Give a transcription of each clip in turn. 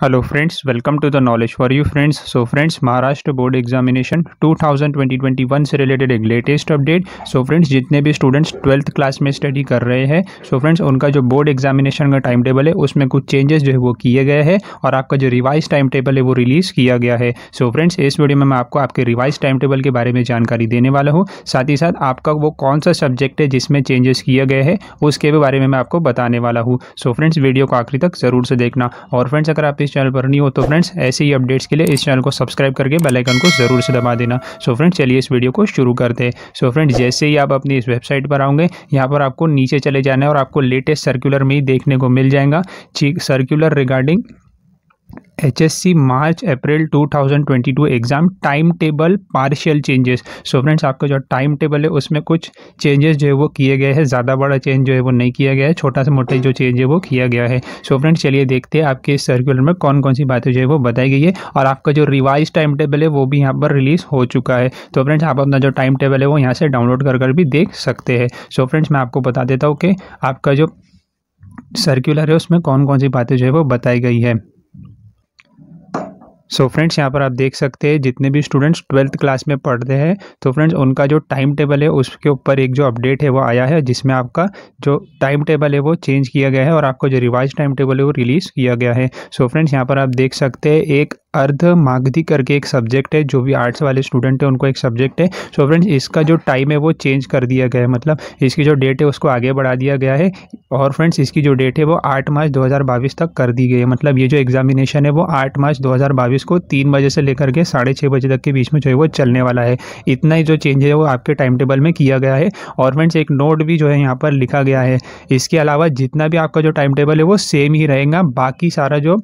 hello friends welcome to the knowledge for you friends so friends Maharashtra board examination 2020-2021 से related एक latest update so friends जितने भी students twelfth class में study कर रहे हैं सो फ्रेंड्स उनका जो बोर्ड एग्जामिनेशन का टाइम टेबल है उसमें कुछ चेंजेस जो है वो किए गए हैं और आपका जो रिवाइज टाइम टेबल है वो रिलीज़ किया गया है सो so, फ्रेंड्स इस वीडियो में मैं आपको आपके रिवाइज टाइम टेबल के बारे में जानकारी देने वाला हूँ साथ ही साथ आपका वो कौन सा सब्जेक्ट है जिसमें चेंजेस किए गए हैं उसके भी बारे में मैं आपको बताने वाला हूँ सो फ्रेंड्स वीडियो को आखिरी तक ज़रूर से देखना और फ्रेंड्स अगर आप इस चैनल पर नहीं हो तो फ्रेंड्स ऐसे ही अपडेट्स के लिए इस चैनल को सब्सक्राइब करके बेलाइकन को ज़रूर से दबा देना सो फ्रेंड्स चलिए इस वीडियो को शुरू करते हैं सो फ्रेंड्स जैसे ही आप अपनी इस वेबसाइट पर आओगे यहाँ पर आपको नीचे चले जाना है और आपको लेटेस्ट सर्कुलर में ही देखने को मिल जाएगा circular regarding HSC March April 2022 exam time table partial changes so friends आपका जो टाइम टेबल है उसमें कुछ चेंजेस जो है वो किए गए हैं ज़्यादा बड़ा चेंज जो है वो नहीं किया गया है छोटा सा मोटा जो चेंज है वो किया गया है सो फ्रेंड्स चलिए देखते हैं आपके इस सर्कुलर में कौन कौन सी बातें जो है वो बताई गई है और आपका जो रिवाइज टाइम टेबल है वो भी यहाँ पर रिलीज़ हो चुका है तो फ्रेंड्स आप अपना जो टाइम टेबल है वो यहाँ से डाउनलोड कर कर भी देख सकते हैं सो फ्रेंड्स मैं आपको बता देता हूँ कि आपका जो सर्कुलर है उसमें कौन कौन सी बातें जो है वो बताई गई है सो फ्रेंड्स यहाँ पर आप देख सकते हैं जितने भी स्टूडेंट्स ट्वेल्थ क्लास में पढ़ते हैं तो फ्रेंड्स उनका जो टाइम टेबल है उसके ऊपर एक जो अपडेट है वो आया है जिसमें आपका जो टाइम टेबल है वो चेंज किया गया है और आपका जो रिवाइज टाइम टेबल है वो रिलीज़ किया गया है सो फ्रेंड्स यहाँ पर आप देख सकते हैं एक अर्ध मागधी करके एक सब्जेक्ट है जो भी आर्ट्स वाले स्टूडेंट हैं उनको एक सब्जेक्ट है सो so फ्रेंड्स इसका जो टाइम है वो चेंज कर दिया गया है मतलब इसकी जो डेट है उसको आगे बढ़ा दिया गया है और फ्रेंड्स इसकी जो डेट है वो आठ मार्च 2022 तक कर दी गई है मतलब ये जो एग्जामिनेशन है वो आठ मार्च 2022 को तीन बजे से लेकर के साढ़े छः बजे तक के बीच में जो है वो चलने वाला है इतना ही जो चेंज है वो आपके टाइम टेबल में किया गया है और फ्रेंड्स एक नोट भी जो है यहाँ पर लिखा गया है इसके अलावा जितना भी आपका जो टाइम टेबल है वो सेम ही रहेगा बाकी सारा जो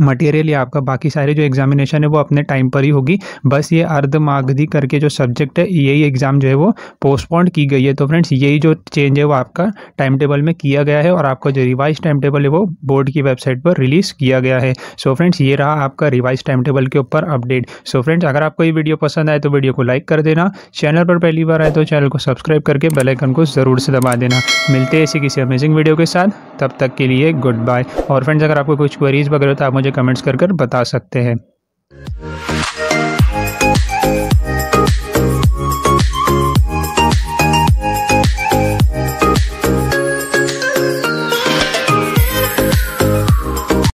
मटेरियल या आपका बाकी सारे जो एग्जामिनेशन है वो अपने टाइम पर ही होगी बस ये अर्धमागधी करके जो सब्जेक्ट है यही एग्ज़ाम जो है वो पोस्टपोन्ड की गई है तो फ्रेंड्स यही जो चेंज है वो आपका टाइम टेबल में किया गया है और आपका जो रिवाइज टाइम टेबल है वो बोर्ड की वेबसाइट पर रिलीज़ किया गया है सो so फ्रेंड्स ये रहा आपका रिवाइज टाइम टेबल के ऊपर अपडेट सो फ्रेंड्स अगर आपको ये वीडियो पसंद आए तो वीडियो को लाइक कर देना चैनल पर पहली बार आए तो चैनल को सब्सक्राइब करके बेलाइकन को ज़रूर से दबा देना मिलते हैं ऐसी किसी अमेजिंग वीडियो के साथ तब तक के लिए गुड बाय और फ्रेंड्स अगर आपको कुछ क्वेरीज़ वगैरह तो आप मुझे मुझे कमेंट्स कर कर बता सकते हैं